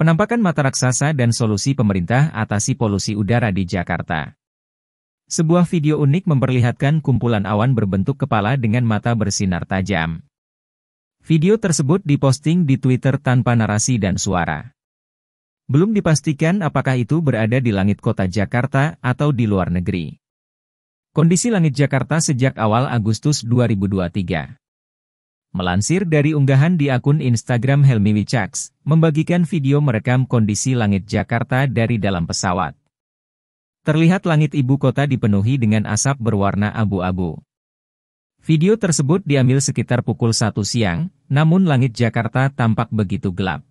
Penampakan mata raksasa dan solusi pemerintah atasi polusi udara di Jakarta. Sebuah video unik memperlihatkan kumpulan awan berbentuk kepala dengan mata bersinar tajam. Video tersebut diposting di Twitter tanpa narasi dan suara. Belum dipastikan apakah itu berada di langit kota Jakarta atau di luar negeri. Kondisi langit Jakarta sejak awal Agustus 2023. Melansir dari unggahan di akun Instagram Helmi Wicaks, membagikan video merekam kondisi langit Jakarta dari dalam pesawat. Terlihat langit ibu kota dipenuhi dengan asap berwarna abu-abu. Video tersebut diambil sekitar pukul 1 siang, namun langit Jakarta tampak begitu gelap.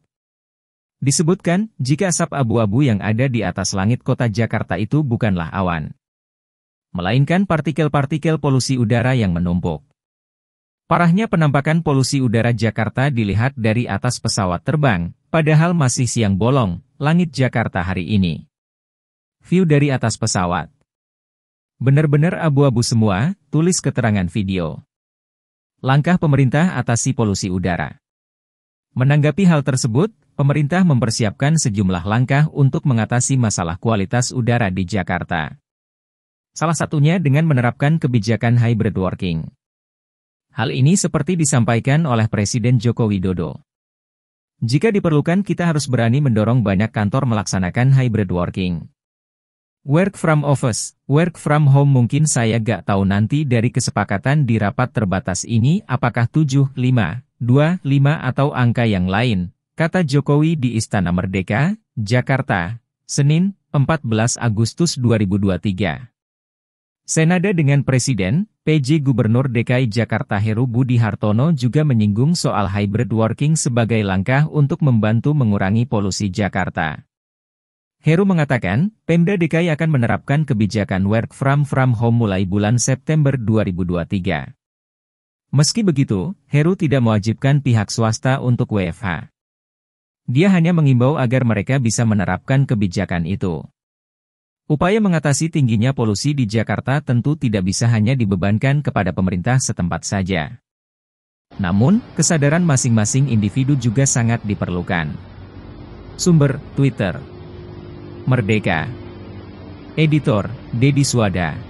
Disebutkan, jika asap abu-abu yang ada di atas langit kota Jakarta itu bukanlah awan. Melainkan partikel-partikel polusi udara yang menumpuk. Parahnya penampakan polusi udara Jakarta dilihat dari atas pesawat terbang, padahal masih siang bolong, langit Jakarta hari ini. View dari atas pesawat. Benar-benar abu-abu semua, tulis keterangan video. Langkah pemerintah atasi polusi udara. Menanggapi hal tersebut, pemerintah mempersiapkan sejumlah langkah untuk mengatasi masalah kualitas udara di Jakarta. Salah satunya dengan menerapkan kebijakan hybrid working. Hal ini seperti disampaikan oleh Presiden Joko Widodo. Jika diperlukan kita harus berani mendorong banyak kantor melaksanakan hybrid working. Work from office, work from home mungkin saya gak tahu nanti dari kesepakatan di rapat terbatas ini apakah 7, 5, 2, 5 atau angka yang lain, kata Jokowi di Istana Merdeka, Jakarta, Senin, 14 Agustus 2023. Senada dengan Presiden, PJ Gubernur DKI Jakarta Heru Budi Hartono juga menyinggung soal hybrid working sebagai langkah untuk membantu mengurangi polusi Jakarta. Heru mengatakan, Pemda DKI akan menerapkan kebijakan work from from home mulai bulan September 2023. Meski begitu, Heru tidak mewajibkan pihak swasta untuk WFH. Dia hanya mengimbau agar mereka bisa menerapkan kebijakan itu. Upaya mengatasi tingginya polusi di Jakarta tentu tidak bisa hanya dibebankan kepada pemerintah setempat saja. Namun, kesadaran masing-masing individu juga sangat diperlukan. Sumber, Twitter. Merdeka. Editor, Dedi Swada.